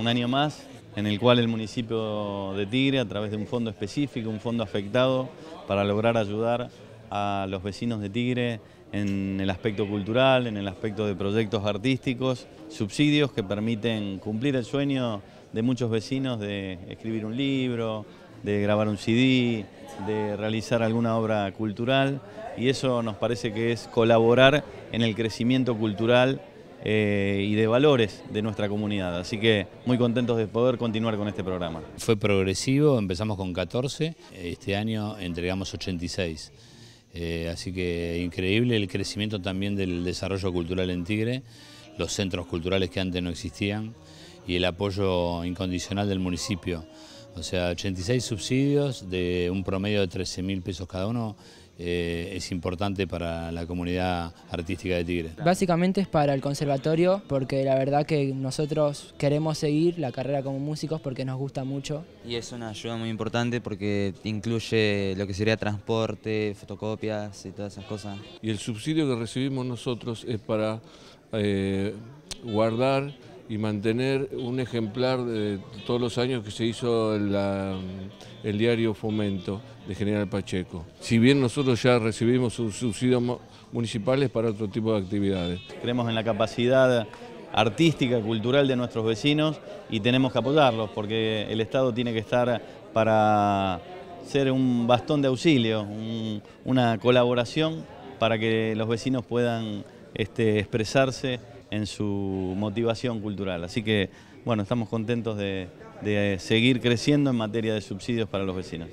un año más en el cual el municipio de Tigre, a través de un fondo específico, un fondo afectado, para lograr ayudar a los vecinos de Tigre en el aspecto cultural, en el aspecto de proyectos artísticos, subsidios que permiten cumplir el sueño de muchos vecinos de escribir un libro, de grabar un CD, de realizar alguna obra cultural y eso nos parece que es colaborar en el crecimiento cultural eh, y de valores de nuestra comunidad. Así que muy contentos de poder continuar con este programa. Fue progresivo, empezamos con 14, este año entregamos 86. Eh, así que increíble el crecimiento también del desarrollo cultural en Tigre, los centros culturales que antes no existían y el apoyo incondicional del municipio. O sea, 86 subsidios de un promedio de 13 mil pesos cada uno eh, es importante para la comunidad artística de Tigre. Básicamente es para el conservatorio, porque la verdad que nosotros queremos seguir la carrera como músicos porque nos gusta mucho. Y es una ayuda muy importante porque incluye lo que sería transporte, fotocopias y todas esas cosas. Y el subsidio que recibimos nosotros es para eh, guardar y mantener un ejemplar de todos los años que se hizo el diario Fomento de General Pacheco. Si bien nosotros ya recibimos subsidios municipales para otro tipo de actividades. Creemos en la capacidad artística, cultural de nuestros vecinos y tenemos que apoyarlos porque el Estado tiene que estar para ser un bastón de auxilio, una colaboración para que los vecinos puedan este, expresarse en su motivación cultural. Así que, bueno, estamos contentos de, de seguir creciendo en materia de subsidios para los vecinos.